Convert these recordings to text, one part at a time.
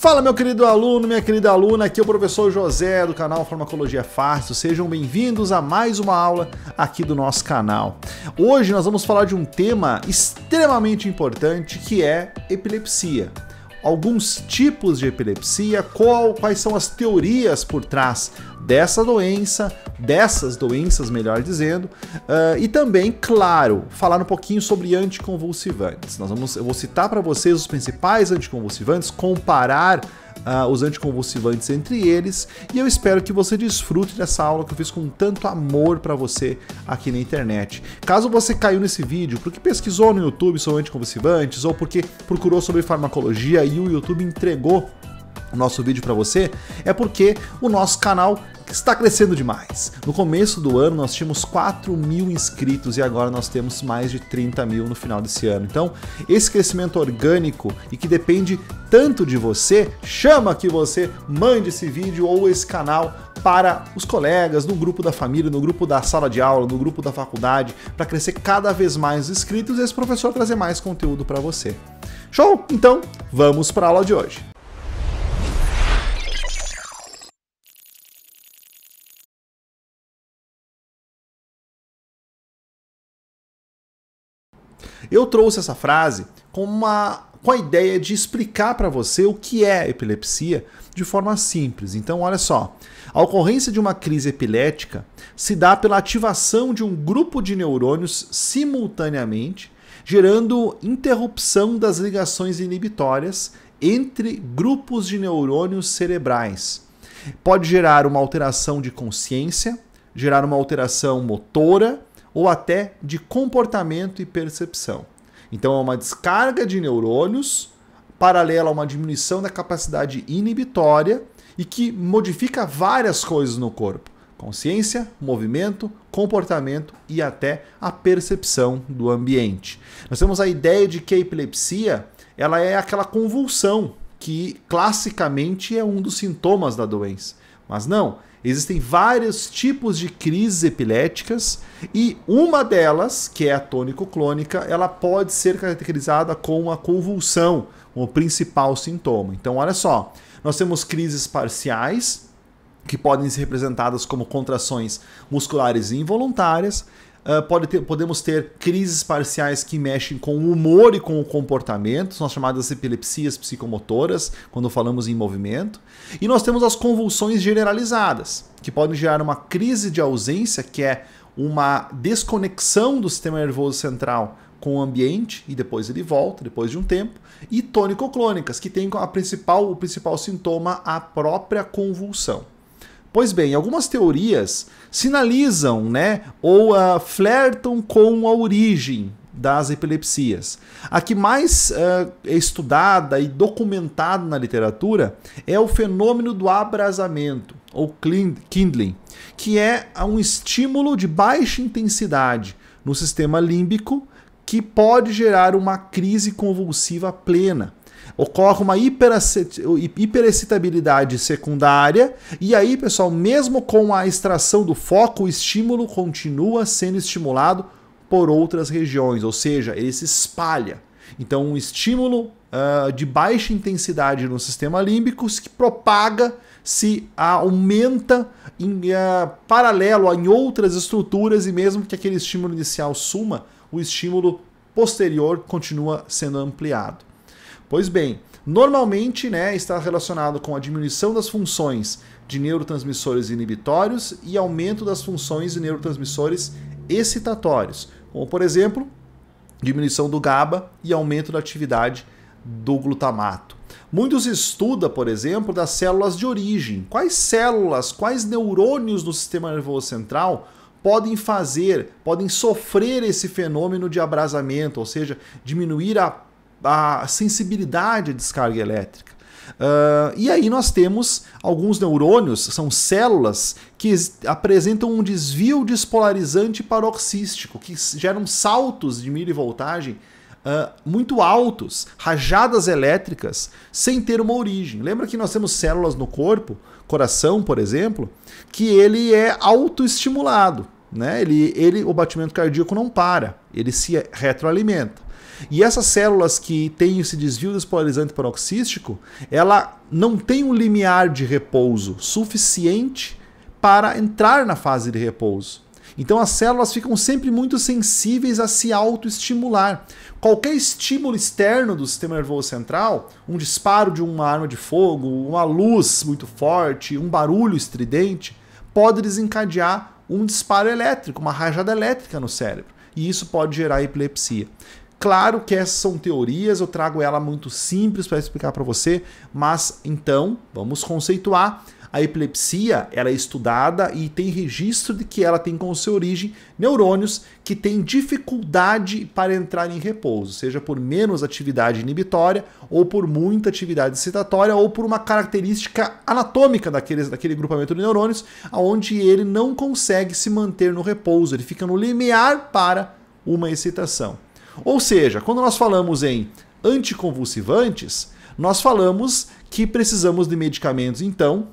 Fala, meu querido aluno, minha querida aluna, aqui é o professor José do canal Farmacologia Fácil. Sejam bem-vindos a mais uma aula aqui do nosso canal. Hoje nós vamos falar de um tema extremamente importante que é epilepsia. Alguns tipos de epilepsia, qual, quais são as teorias por trás dessa doença, dessas doenças, melhor dizendo, uh, e também, claro, falar um pouquinho sobre anticonvulsivantes. Nós vamos, eu vou citar para vocês os principais anticonvulsivantes, comparar uh, os anticonvulsivantes entre eles, e eu espero que você desfrute dessa aula que eu fiz com tanto amor para você aqui na internet. Caso você caiu nesse vídeo porque pesquisou no YouTube sobre anticonvulsivantes ou porque procurou sobre farmacologia e o YouTube entregou o nosso vídeo para você é porque o nosso canal está crescendo demais. No começo do ano nós tínhamos 4 mil inscritos e agora nós temos mais de 30 mil no final desse ano. Então, esse crescimento orgânico e que depende tanto de você, chama que você mande esse vídeo ou esse canal para os colegas, no grupo da família, no grupo da sala de aula, no grupo da faculdade, para crescer cada vez mais inscritos e esse professor trazer mais conteúdo para você. Show? Então, vamos para a aula de hoje. Eu trouxe essa frase com, uma, com a ideia de explicar para você o que é epilepsia de forma simples. Então, olha só. A ocorrência de uma crise epilética se dá pela ativação de um grupo de neurônios simultaneamente, gerando interrupção das ligações inibitórias entre grupos de neurônios cerebrais. Pode gerar uma alteração de consciência, gerar uma alteração motora ou até de comportamento e percepção. Então é uma descarga de neurônios paralela a uma diminuição da capacidade inibitória e que modifica várias coisas no corpo: consciência, movimento, comportamento e até a percepção do ambiente. Nós temos a ideia de que a epilepsia ela é aquela convulsão que classicamente é um dos sintomas da doença. Mas não, existem vários tipos de crises epiléticas e uma delas, que é a tônico-clônica, ela pode ser caracterizada com a convulsão, o principal sintoma. Então, olha só, nós temos crises parciais, que podem ser representadas como contrações musculares involuntárias, Uh, pode ter, podemos ter crises parciais que mexem com o humor e com o comportamento, são as chamadas epilepsias psicomotoras, quando falamos em movimento. E nós temos as convulsões generalizadas, que podem gerar uma crise de ausência, que é uma desconexão do sistema nervoso central com o ambiente e depois ele volta depois de um tempo e tônico-clônicas que tem a principal o principal sintoma a própria convulsão. Pois bem, algumas teorias sinalizam, né, ou uh, flertam com a origem das epilepsias. A que mais uh, é estudada e documentada na literatura é o fenômeno do abrasamento, ou kindling, que é um estímulo de baixa intensidade no sistema límbico que pode gerar uma crise convulsiva plena, ocorre uma hiperexcitabilidade secundária, e aí, pessoal, mesmo com a extração do foco, o estímulo continua sendo estimulado por outras regiões, ou seja, ele se espalha. Então, um estímulo uh, de baixa intensidade no sistema límbico se propaga, se aumenta em uh, paralelo em outras estruturas, e mesmo que aquele estímulo inicial suma, o estímulo posterior continua sendo ampliado. Pois bem, normalmente né, está relacionado com a diminuição das funções de neurotransmissores inibitórios e aumento das funções de neurotransmissores excitatórios, como por exemplo, diminuição do GABA e aumento da atividade do glutamato. Muitos estuda, por exemplo, das células de origem. Quais células, quais neurônios do sistema nervoso central podem fazer, podem sofrer esse fenômeno de abrasamento, ou seja, diminuir a a sensibilidade à descarga elétrica. Uh, e aí nós temos alguns neurônios, são células que apresentam um desvio despolarizante paroxístico, que geram saltos de milivoltagem uh, ah, muito altos, rajadas elétricas, sem ter uma origem. Lembra que nós temos células no corpo, coração, por exemplo, que ele é autoestimulado. Né? Ele, ele, o batimento cardíaco não para, ele se retroalimenta. E essas células que têm esse desvio despolarizante paroxístico, ela não tem um limiar de repouso suficiente para entrar na fase de repouso. Então as células ficam sempre muito sensíveis a se autoestimular. Qualquer estímulo externo do sistema nervoso central, um disparo de uma arma de fogo, uma luz muito forte, um barulho estridente, pode desencadear um disparo elétrico, uma rajada elétrica no cérebro. E isso pode gerar epilepsia. Claro que essas são teorias, eu trago ela muito simples para explicar para você, mas então vamos conceituar. A epilepsia ela é estudada e tem registro de que ela tem como sua origem neurônios que têm dificuldade para entrar em repouso, seja por menos atividade inibitória, ou por muita atividade excitatória, ou por uma característica anatômica daquele daquele grupamento de neurônios, onde ele não consegue se manter no repouso, ele fica no limiar para uma excitação. Ou seja, quando nós falamos em anticonvulsivantes, nós falamos que precisamos de medicamentos, então,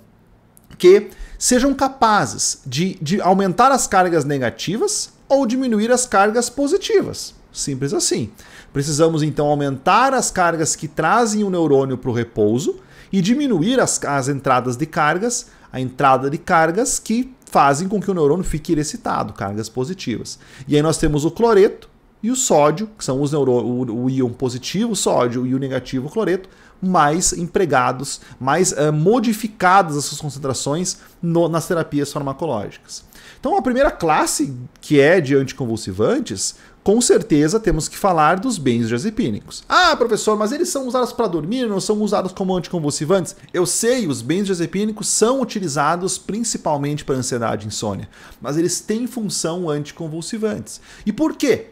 que sejam capazes de, de aumentar as cargas negativas ou diminuir as cargas positivas. Simples assim. Precisamos então aumentar as cargas que trazem o neurônio para o repouso e diminuir as, as entradas de cargas, a entrada de cargas que fazem com que o neurônio fique excitado, cargas positivas. E aí nós temos o cloreto, e o sódio, que são os neuro, o, o íon positivo, o sódio e o negativo, o cloreto, mais empregados, mais uh, modificadas as suas concentrações no, nas terapias farmacológicas. Então, a primeira classe, que é de anticonvulsivantes, com certeza temos que falar dos benzodiazepínicos. Ah, professor, mas eles são usados para dormir, não são usados como anticonvulsivantes? Eu sei, os benzodiazepínicos são utilizados principalmente para ansiedade e insônia, mas eles têm função anticonvulsivantes. E por quê?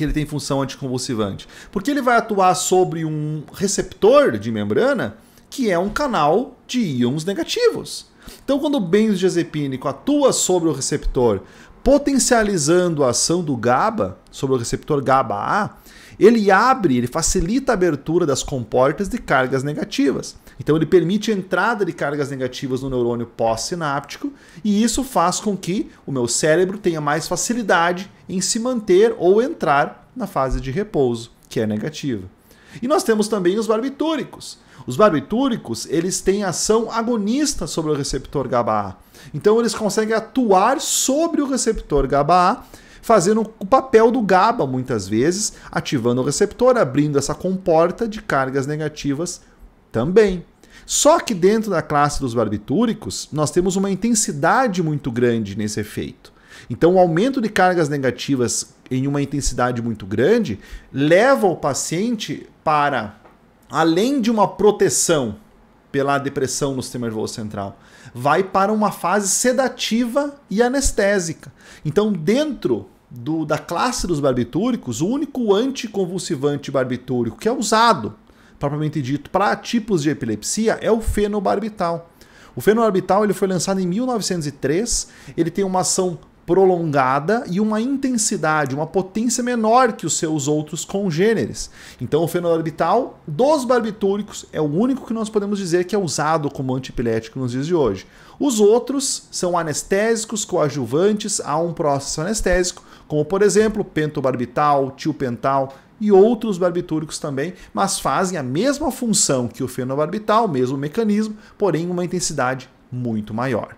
que ele tem função anticonvulsivante? Porque ele vai atuar sobre um receptor de membrana que é um canal de íons negativos. Então, quando o benzodiazepínico atua sobre o receptor, potencializando a ação do GABA sobre o receptor GABA-A, ele abre, ele facilita a abertura das comportas de cargas negativas. Então ele permite a entrada de cargas negativas no neurônio pós-sináptico e isso faz com que o meu cérebro tenha mais facilidade em se manter ou entrar na fase de repouso, que é negativa. E nós temos também os barbitúricos. Os barbitúricos, eles têm ação agonista sobre o receptor GABA. Então eles conseguem atuar sobre o receptor GABA fazendo o papel do GABA muitas vezes, ativando o receptor, abrindo essa comporta de cargas negativas também. Só que dentro da classe dos barbitúricos, nós temos uma intensidade muito grande nesse efeito. Então, o aumento de cargas negativas em uma intensidade muito grande leva o paciente para, além de uma proteção pela depressão no sistema nervoso central, vai para uma fase sedativa e anestésica. Então, dentro do, da classe dos barbitúricos, o único anticonvulsivante barbitúrico que é usado, propriamente dito, para tipos de epilepsia é o fenobarbital. O fenobarbital ele foi lançado em 1903, ele tem uma ação prolongada e uma intensidade, uma potência menor que os seus outros congêneres. Então, o fenobarbital dos barbitúricos é o único que nós podemos dizer que é usado como antipilético nos dias de hoje. Os outros são anestésicos coadjuvantes a um processo anestésico, como por exemplo, pentobarbital, tiopental, e outros barbitúricos também, mas fazem a mesma função que o fenobarbital, mesmo mecanismo, porém uma intensidade muito maior.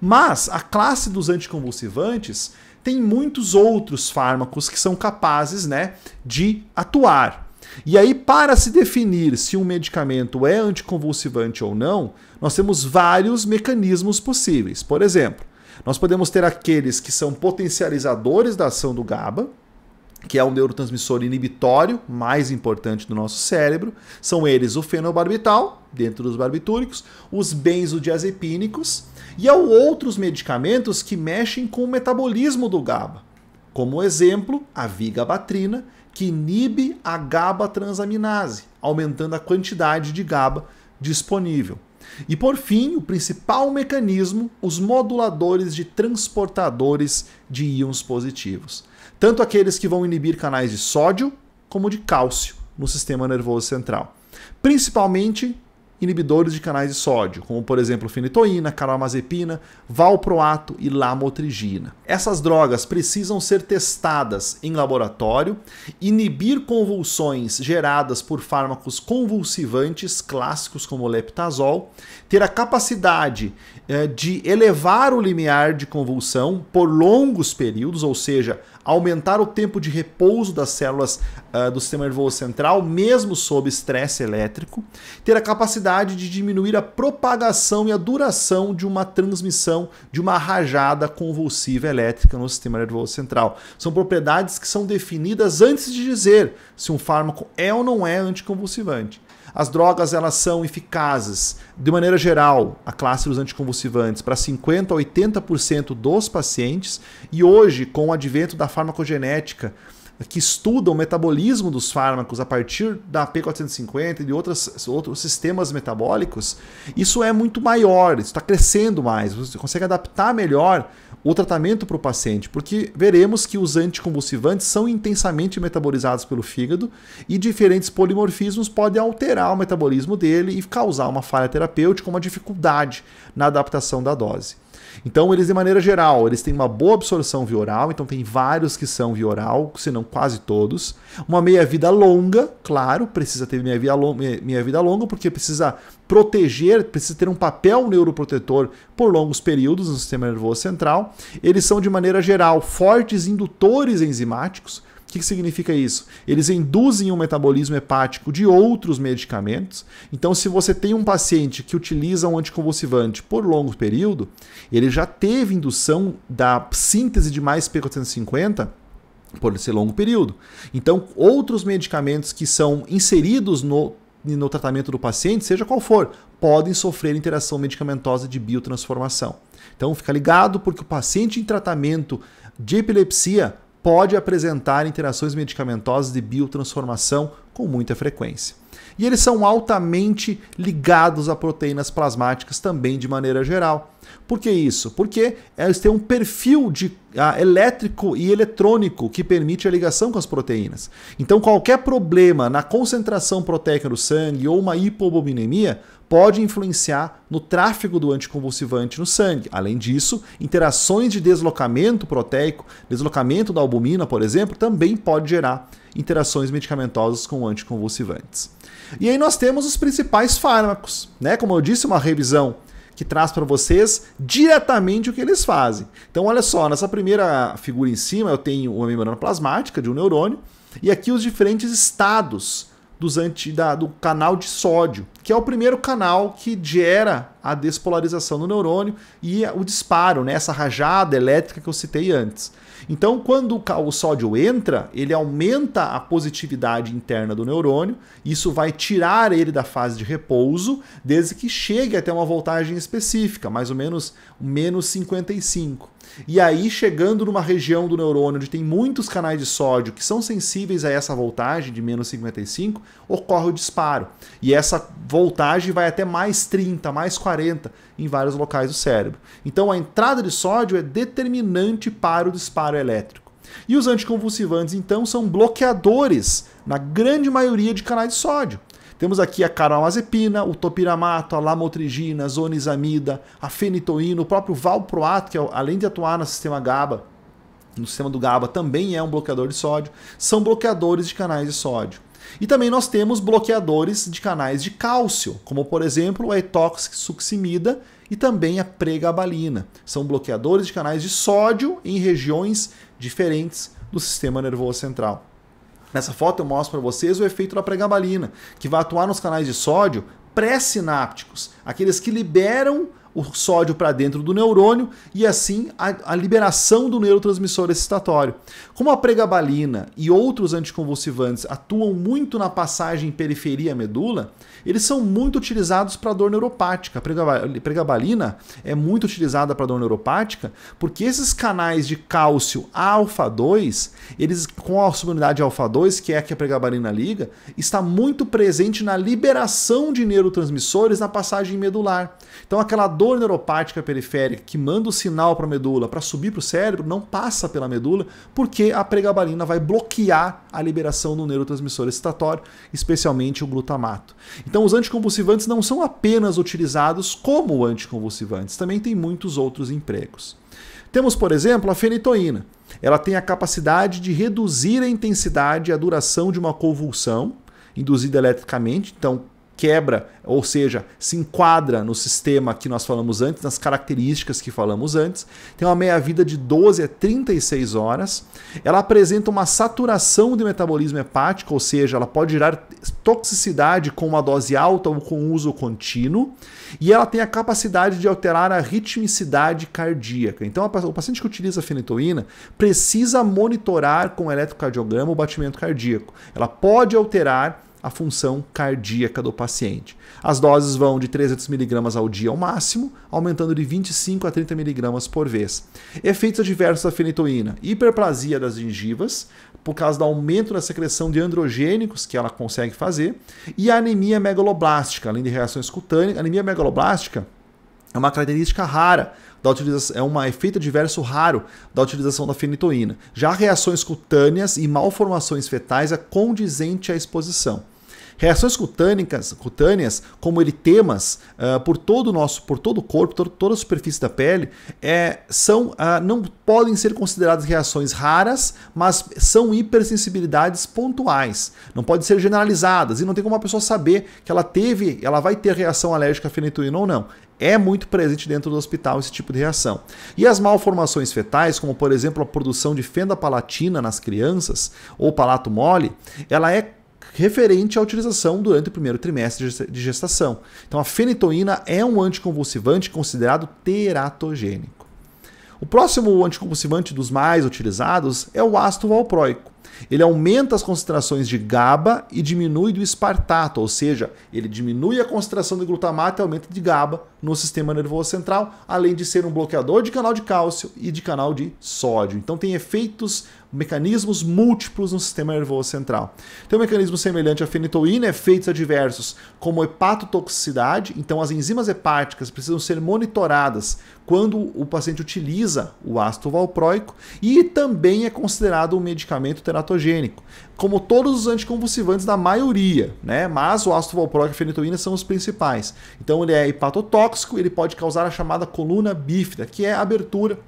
Mas a classe dos anticonvulsivantes tem muitos outros fármacos que são capazes né, de atuar. E aí, para se definir se um medicamento é anticonvulsivante ou não, nós temos vários mecanismos possíveis. Por exemplo, nós podemos ter aqueles que são potencializadores da ação do GABA, que é o neurotransmissor inibitório mais importante do nosso cérebro, são eles o fenobarbital, dentro dos barbitúricos, os benzodiazepínicos e há outros medicamentos que mexem com o metabolismo do GABA. Como exemplo, a vigabatrina, que inibe a GABA transaminase, aumentando a quantidade de GABA disponível. E por fim, o principal mecanismo, os moduladores de transportadores de íons positivos tanto aqueles que vão inibir canais de sódio como de cálcio no sistema nervoso central. Principalmente inibidores de canais de sódio, como por exemplo finitoína, caramazepina, valproato e lamotrigina. Essas drogas precisam ser testadas em laboratório, inibir convulsões geradas por fármacos convulsivantes clássicos como o leptazol, ter a capacidade eh, de elevar o limiar de convulsão por longos períodos, ou seja, aumentar o tempo de repouso das células uh, do sistema nervoso central, mesmo sob estresse elétrico, ter a capacidade de diminuir a propagação e a duração de uma transmissão de uma rajada convulsiva elétrica no sistema nervoso central. São propriedades que são definidas antes de dizer se um fármaco é ou não é anticonvulsivante. As drogas elas são eficazes, de maneira geral, a classe dos anticonvulsivantes para 50 a 80% dos pacientes e hoje com o advento da farmacogenética que estuda o metabolismo dos fármacos a partir da P450 e de outras, outros sistemas metabólicos, isso é muito maior, isso está crescendo mais, você consegue adaptar melhor o tratamento para o paciente, porque veremos que os anticonvulsivantes são intensamente metabolizados pelo fígado e diferentes polimorfismos podem alterar o metabolismo dele e causar uma falha terapêutica, uma dificuldade na adaptação da dose. Então, eles, de maneira geral, eles têm uma boa absorção via oral, então tem vários que são via oral, se não quase todos. Uma meia-vida longa, claro, precisa ter meia-vida longa, meia -vida longa, porque precisa proteger, precisa ter um papel neuroprotetor por longos períodos no sistema nervoso central. Eles são, de maneira geral, fortes indutores enzimáticos, o que significa isso? Eles induzem o um metabolismo hepático de outros medicamentos. Então, se você tem um paciente que utiliza um anticonvulsivante por longo período, ele já teve indução da síntese de mais P450 por esse longo período. Então, outros medicamentos que são inseridos no, no tratamento do paciente, seja qual for, podem sofrer interação medicamentosa de biotransformação. Então, fica ligado porque o paciente em tratamento de epilepsia pode apresentar interações medicamentosas de biotransformação com muita frequência. E eles são altamente ligados a proteínas plasmáticas também de maneira geral. Por que isso? Porque eles têm um perfil de ah, elétrico e eletrônico que permite a ligação com as proteínas. Então, qualquer problema na concentração proteica do sangue ou uma hipobominemia pode influenciar no tráfego do anticonvulsivante no sangue. Além disso, interações de deslocamento proteico, deslocamento da albumina, por exemplo, também pode gerar interações medicamentosas com anticonvulsivantes. E aí nós temos os principais fármacos, né? Como eu disse, uma revisão que traz para vocês diretamente o que eles fazem. Então, olha só, nessa primeira figura em cima eu tenho uma membrana plasmática de um neurônio e aqui os diferentes estados dos anti, da, do canal de sódio, que é o primeiro canal que gera a despolarização do neurônio e o disparo, né, essa rajada elétrica que eu citei antes. Então, quando o, o sódio entra, ele aumenta a positividade interna do neurônio, isso vai tirar ele da fase de repouso, desde que chegue até uma voltagem específica, mais ou menos menos 55. E aí, chegando numa região do neurônio onde tem muitos canais de sódio que são sensíveis a essa voltagem de menos 55, ocorre o disparo. E essa voltagem vai até mais 30, mais 40 em vários locais do cérebro. Então, a entrada de sódio é determinante para o disparo elétrico. E os anticonvulsivantes, então, são bloqueadores na grande maioria de canais de sódio. Temos aqui a caramazepina, o topiramato, a lamotrigina, a zonizamida, a fenitoína, o próprio valproato, que é além de atuar no sistema GABA, no sistema do GABA também é um bloqueador de sódio, são bloqueadores de canais de sódio. E também nós temos bloqueadores de canais de cálcio, como por exemplo a etoxisuximida e também a pregabalina. São bloqueadores de canais de sódio em regiões diferentes do sistema nervoso central. Nessa foto eu mostro para vocês o efeito da pregabalina, que vai atuar nos canais de sódio pré-sinápticos, aqueles que liberam o sódio para dentro do neurônio e assim a, a, liberação do neurotransmissor excitatório. Como a pregabalina e outros anticonvulsivantes atuam muito na passagem periferia medula, eles são muito utilizados para dor neuropática. A pregabalina é muito utilizada para dor neuropática porque esses canais de cálcio alfa-2, eles com a subunidade alfa-2, que é a que a pregabalina liga, está muito presente na liberação de neurotransmissores na passagem medular. Então aquela dor neuropática periférica que manda o sinal para a medula para subir para o cérebro não passa pela medula, porque a pregabalina vai bloquear a liberação do neurotransmissor excitatório, especialmente o glutamato. Então, os anticonvulsivantes não são apenas utilizados como anticonvulsivantes, também tem muitos outros empregos. Temos, por exemplo, a fenitoína. Ela tem a capacidade de reduzir a intensidade e a duração de uma convulsão induzida eletricamente, então quebra, ou seja, se enquadra no sistema que nós falamos antes, nas características que falamos antes, tem uma meia-vida de 12 a 36 horas, ela apresenta uma saturação de metabolismo hepático, ou seja, ela pode gerar toxicidade com uma dose alta ou com uso contínuo, e ela tem a capacidade de alterar a ritmicidade cardíaca. Então, o paciente que utiliza a fenitoína precisa monitorar com eletrocardiograma o batimento cardíaco. Ela pode alterar a função cardíaca do paciente. As doses vão de 300 mg ao dia ao máximo, aumentando de 25 a 30 mg por vez. Efeitos adversos da fenitoína: hiperplasia das gengivas, por causa do aumento da secreção de androgênicos que ela consegue fazer, e anemia megaloblástica, além de reações cutâneas. Anemia megaloblástica é uma característica rara da utilização, é um efeito adverso raro da utilização da fenitoína. Já reações cutâneas e malformações fetais é condizente à exposição. Reações cutânicas, cutâneas, como eritemas, uh, por todo o nosso, por todo o corpo, todo, toda a superfície da pele, é, são, uh, não podem ser consideradas reações raras, mas são hipersensibilidades pontuais. Não podem ser generalizadas e não tem como a pessoa saber que ela teve, ela vai ter reação alérgica à fenitoína ou não. É muito presente dentro do hospital esse tipo de reação. E as malformações fetais, como por exemplo a produção de fenda palatina nas crianças ou palato mole, ela é referente à utilização durante o primeiro trimestre de gestação. Então a fenitoína é um anticonvulsivante considerado teratogênico. O próximo anticonvulsivante dos mais utilizados é o ácido valproico. Ele aumenta as concentrações de GABA e diminui do espartato, ou seja, ele diminui a concentração de glutamato e aumenta de GABA no sistema nervoso central, além de ser um bloqueador de canal de cálcio e de canal de sódio. Então tem efeitos, mecanismos múltiplos no sistema nervoso central. Tem um mecanismo semelhante à fenitoína, efeitos adversos como hepatotoxicidade, então as enzimas hepáticas precisam ser monitoradas quando o paciente utiliza o ácido valproico e também é considerado um medicamento teratogênico teratogênico, como todos os anticonvulsivantes da maioria, né? Mas o ácido valproico e a fenitoína são os principais. Então ele é hepatotóxico, ele pode causar a chamada coluna bífida, que é a abertura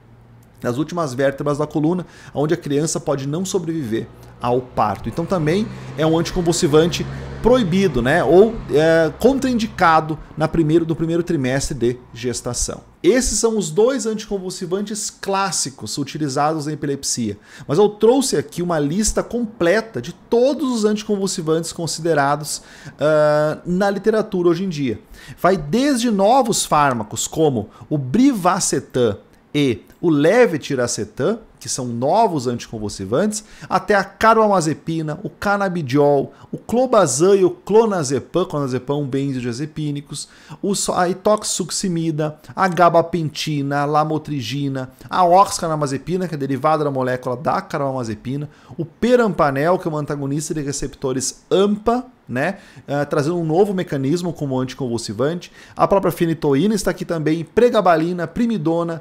nas últimas vértebras da coluna, onde a criança pode não sobreviver ao parto. Então também é um anticonvulsivante proibido, né? Ou é, contraindicado na primeiro, no primeiro trimestre de gestação. Esses são os dois anticonvulsivantes clássicos utilizados em epilepsia, mas eu trouxe aqui uma lista completa de todos os anticonvulsivantes considerados uh, na literatura hoje em dia. Vai desde novos fármacos como o Brivacetam e o Levetiracetam, que são novos anticonvulsivantes, até a carbamazepina, o canabidiol, o clobazan e o clonazepam, clonazepam benzodiazepínicos, a itoxuximida, a gabapentina, a lamotrigina, a oxcanamazepina, que é derivada da molécula da carbamazepina, o perampanel, que é um antagonista de receptores AMPA, né? Uh, trazendo um novo mecanismo como anticonvulsivante. A própria fenitoína está aqui também, pregabalina, primidona,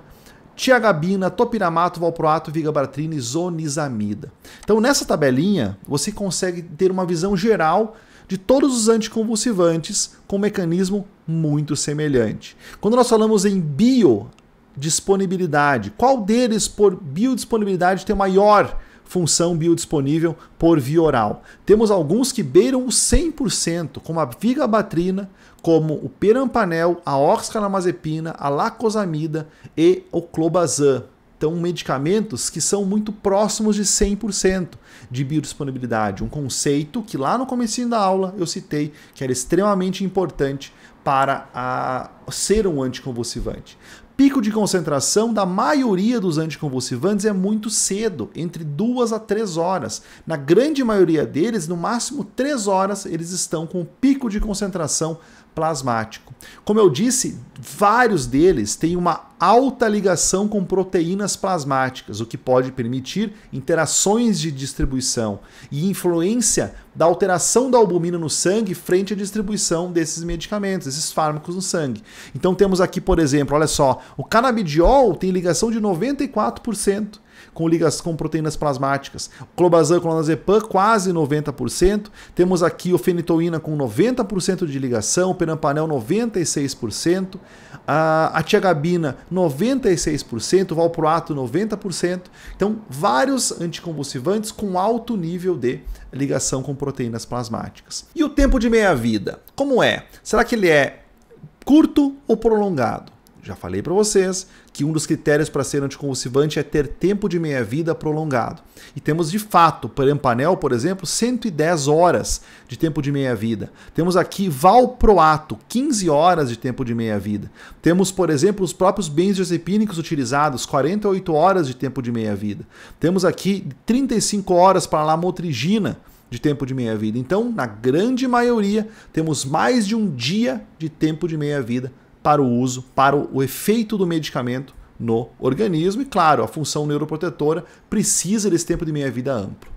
tiagabina, topiramato, valproato, vigabatrin e zonizamida. Então nessa tabelinha você consegue ter uma visão geral de todos os anticonvulsivantes com um mecanismo muito semelhante. Quando nós falamos em biodisponibilidade, qual deles por biodisponibilidade tem maior função biodisponível por via oral. Temos alguns que beiram o 100%, como a vigabatrina, como o perampanel, a oxcalmazepina, a lacosamida e o clobazam. Então, medicamentos que são muito próximos de 100% de biodisponibilidade. Um conceito que lá no começo da aula eu citei, que era extremamente importante para a, ser um anticonvulsivante pico de concentração da maioria dos anticonvulsivantes é muito cedo, entre duas a três horas. Na grande maioria deles, no máximo três horas, eles estão com o pico de concentração plasmático. Como eu disse, vários deles têm uma alta ligação com proteínas plasmáticas, o que pode permitir interações de distribuição e influência da alteração da albumina no sangue frente à distribuição desses medicamentos, esses fármacos no sangue. Então temos aqui, por exemplo, olha só, o canabidiol tem ligação de 94% com ligações com proteínas plasmáticas. Clobazan e clonazepam, quase 90%. Temos aqui o fenitoína com 90% de ligação, o perampanel 96%, a, a tiagabina 96%, o valproato 90%. Então, vários anticonvulsivantes com alto nível de ligação com proteínas plasmáticas. E o tempo de meia-vida? Como é? Será que ele é curto ou prolongado? Já falei para vocês que um dos critérios para ser anticonvulsivante é ter tempo de meia-vida prolongado. E temos de fato, Empanel, por exemplo, 110 horas de tempo de meia-vida. Temos aqui Valproato, 15 horas de tempo de meia-vida. Temos, por exemplo, os próprios benzodiazepínicos utilizados, 48 horas de tempo de meia-vida. Temos aqui 35 horas para lamotrigina, de tempo de meia-vida. Então, na grande maioria, temos mais de um dia de tempo de meia-vida para o uso, para o efeito do medicamento no organismo. E claro, a função neuroprotetora precisa desse tempo de meia-vida amplo.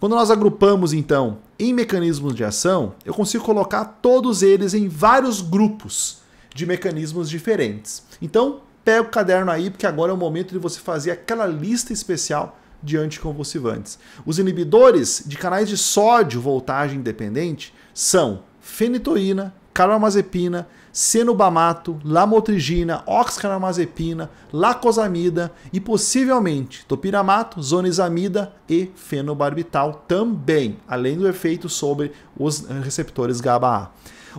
Quando nós agrupamos, então, em mecanismos de ação, eu consigo colocar todos eles em vários grupos de mecanismos diferentes. Então, pega o caderno aí, porque agora é o momento de você fazer aquela lista especial de anticonvulsivantes. Os inibidores de canais de sódio voltagem independente são fenitoína, carbamazepina, senobamato, lamotrigina, oxcarbamazepina, lacosamida e possivelmente topiramato, zonizamida e fenobarbital também, além do efeito sobre os receptores GABA-A.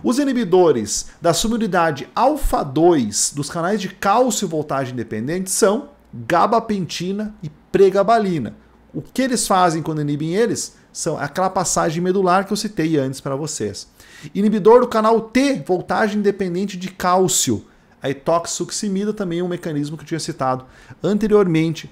Os inibidores da subunidade alfa-2 dos canais de cálcio voltagem independente são gabapentina e pregabalina o que eles fazem quando inibem eles? São é aquela passagem medular que eu citei antes para vocês. Inibidor do canal T, voltagem dependente de cálcio. A etoxuximida também é um mecanismo que eu tinha citado anteriormente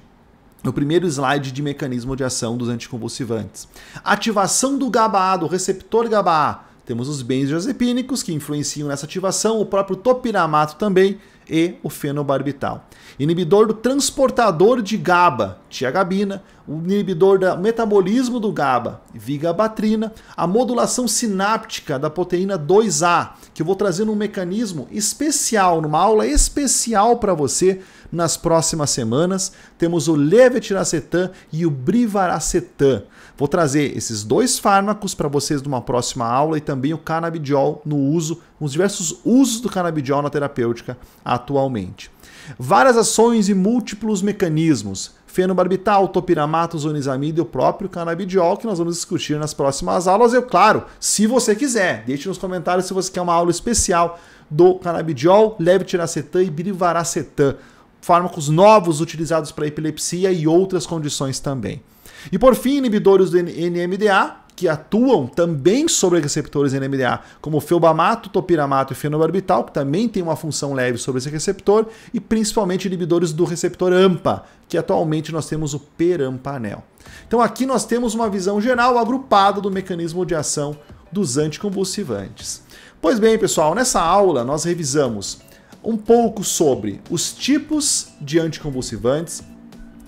no primeiro slide de mecanismo de ação dos anticonvulsivantes. Ativação do GABA, do receptor GABA. Temos os benzodiazepínicos que influenciam nessa ativação, o próprio topiramato também e o fenobarbital. Inibidor do transportador de GABA, tiagabina, o inibidor do metabolismo do GABA, vigabatrina, a modulação sináptica da proteína 2A, que eu vou trazer num mecanismo especial, numa aula especial para você nas próximas semanas. Temos o levetiracetam e o brivaracetam. Vou trazer esses dois fármacos para vocês numa próxima aula e também o canabidiol no uso, os diversos usos do canabidiol na terapêutica atualmente. Várias ações e múltiplos mecanismos fenobarbital, topiramato, zonisamida, e o próprio canabidiol, que nós vamos discutir nas próximas aulas. Eu, claro, se você quiser, deixe nos comentários se você quer uma aula especial do canabidiol, levetiracetam e brivaracetam, fármacos novos utilizados para epilepsia e outras condições também. E por fim, inibidores do NMDA, que atuam também sobre receptores NMDA, como felbamato, topiramato e fenobarbital, que também tem uma função leve sobre esse receptor, e principalmente inibidores do receptor AMPA, que atualmente nós temos o perampanel. Então aqui nós temos uma visão geral agrupada do mecanismo de ação dos anticonvulsivantes. Pois bem, pessoal, nessa aula nós revisamos um pouco sobre os tipos de anticonvulsivantes,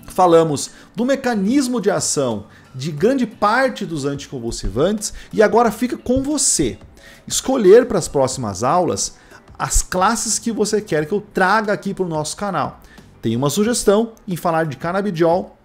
falamos do mecanismo de ação de grande parte dos anticonvulsivantes e agora fica com você escolher para as próximas aulas as classes que você quer que eu traga aqui para o nosso canal. Tem uma sugestão em falar de canabidiol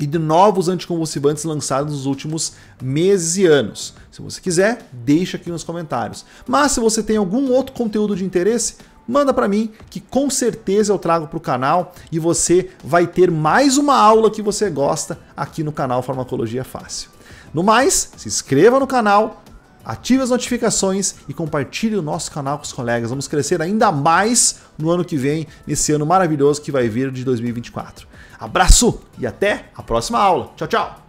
e de novos anticonvulsivantes lançados nos últimos meses e anos. Se você quiser, deixa aqui nos comentários. Mas se você tem algum outro conteúdo de interesse, manda para mim que com certeza eu trago para o canal e você vai ter mais uma aula que você gosta aqui no canal Farmacologia Fácil. No mais, se inscreva no canal, ative as notificações e compartilhe o nosso canal com os colegas. Vamos crescer ainda mais no ano que vem, nesse ano maravilhoso que vai vir de 2024. Abraço e até a próxima aula. Tchau, tchau!